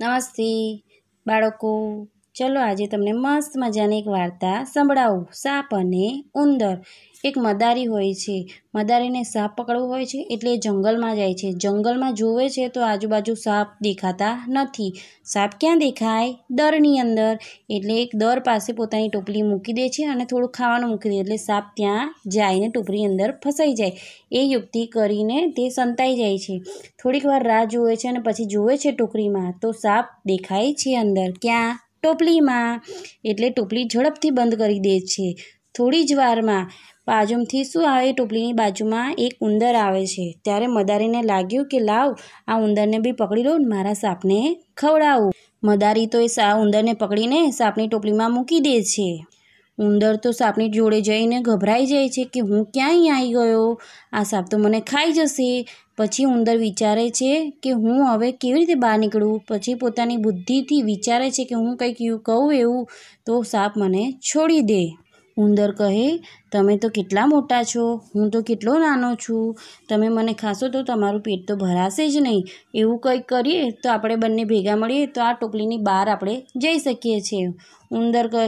નમસ્તે બાળકો ચલો આજે તમને મસ્ત મજાની એક વાર્તા સંભળાવું સાપ અને ઉંદર એક મદારી હોય છે મદારીને સાપ પકડવું હોય છે એટલે જંગલમાં જાય છે જંગલમાં જુએ છે તો આજુબાજુ સાપ દેખાતા નથી સાપ ક્યાં દેખાય દરની અંદર એટલે એક દર પાસે પોતાની ટોપલી મૂકી દે છે અને થોડું ખાવાનું મૂકી દે એટલે સાપ ત્યાં જાયને ટોપલી અંદર ફસાઈ જાય એ યુક્તિ કરીને તે સંતાઈ જાય છે થોડીક વાર રાહ જુએ છે અને પછી જુએ છે ટોકરીમાં તો સાપ દેખાય છે અંદર ક્યાં ટોપલીમાં એટલે ટોપલી ઝડપથી બંધ કરી દે છે થોડી જ વારમાં બાજુમથી શું આવે ટોપલીની બાજુમાં એક ઉંદર આવે છે ત્યારે મદારીને લાગ્યું કે લાવ આ ઉંદરને બી પકડી લો મારા સાપને ખવડાવું મદારી તો એ સા ઉંદરને પકડીને સાપની ટોપલીમાં મૂકી દે છે ઉંદર તો સાપની જોડે જઈને ગભરાઈ જાય છે કે હું ક્યાંય આવી ગયો આ સાપ તો મને ખાઈ જશે પછી ઉંદર વિચારે છે કે હું હવે કેવી રીતે બહાર નીકળું પછી પોતાની બુદ્ધિથી વિચારે છે કે હું કંઈક કહું એવું તો સાપ મને છોડી દે ઉંદર કહે તમે તો કેટલા મોટા છો હું તો કેટલો નાનો છું તમે મને ખાશો તો તમારું પેટ તો ભરાશે જ નહીં એવું કંઈક કરીએ તો આપણે બંને ભેગા મળીએ તો આ ટોપલીની બહાર આપણે જઈ શકીએ છીએ ઉંદર કહે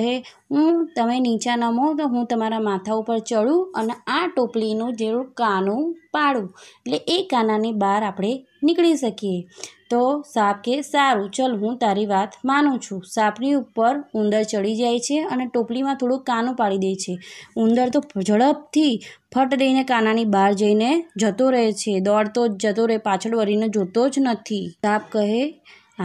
હું તમે નીચા ન મો તો હું તમારા માથા ઉપર ચડું અને આ ટોપલીનું જે કાનું પાડું એટલે એ કાનાની બહાર આપણે નીકળી શકીએ તો સાપ કે સારું ચલ હું તારી વાત માનું છું સાપની ઉપર ઉંદર ચડી જાય છે અને ટોપલીમાં થોડું કાનું પાડી દે છે ઉંદર તો ઝડપથી ફટ દઈને કાનાની બહાર જઈને જતો રહે છે દોડતો જ જતો રહે પાછળ વળીને જોતો જ નથી સાપ કહે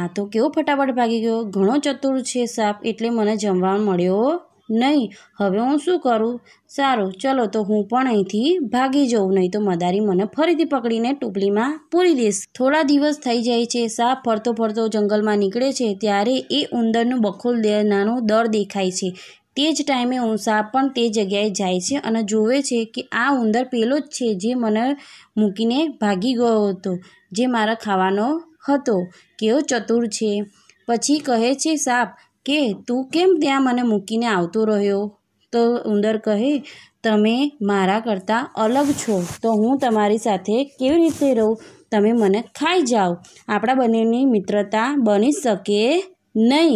આ તો કેવો ફટાફટ ભાગી ગયો ઘણો ચતુર છે સાપ એટલે મને જમવા મળ્યો નહીં હવે હું શું કરું સારું ચલો તો હું પણ અહીંથી ભાગી જઉં નહીં તો મદારી મને ફરીથી પકડીને ટોપલીમાં પૂરી દઈશ થોડા દિવસ થઈ જાય છે સાપ ફરતો ફરતો જંગલમાં નીકળે છે ત્યારે એ ઉંદરનું બખોલ નાનું દર દેખાય છે તે જ ટાઈમે હું સાપ પણ તે જગ્યાએ જાય છે અને જોવે છે કે આ ઉંદર પેલો જ છે જે મને મૂકીને ભાગી ગયો હતો જે મારા ખાવાનો હતો કેવો ચતુર છે પછી કહે છે સાપ કે તું કેમ ત્યાં મને મૂકીને આવતો રહ્યો તો ઉંદર કહે તમે મારા કરતાં અલગ છો તો હું તમારી સાથે કેવી રીતે રહું તમે મને ખાઈ જાઓ આપણા બંનેની મિત્રતા બની શકે નહીં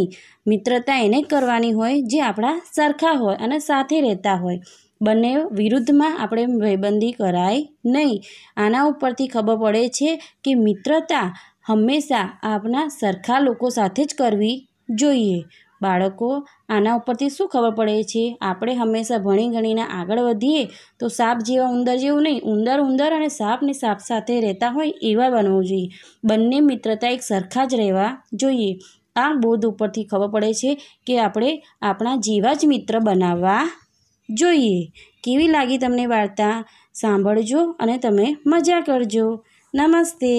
મિત્રતા એને કરવાની હોય જે આપણા સરખા હોય અને સાથે રહેતા હોય બંને વિરુદ્ધમાં આપણે ભયબંધી કરાય નહીં આના ઉપરથી ખબર પડે છે કે મિત્રતા હંમેશા આપણા સરખા લોકો સાથે જ કરવી જોઈએ બાળકો આના ઉપરથી શું ખબર પડે છે આપણે હંમેશા ભણી ગણીને આગળ વધીએ તો સાપ જેવા ઉંદર જેવું નહીં ઉંદર ઉંદર અને સાપને ને સાપ સાથે રહેતા હોય એવા બનવું જોઈએ બંને મિત્રતા એક સરખા જ રહેવા જોઈએ આ બોધ ઉપરથી ખબર પડે છે કે આપણે આપણા જેવા જ મિત્ર બનાવવા જોઈએ કેવી લાગી તમને વાર્તા સાંભળજો અને તમે મજા કરજો નમસ્તે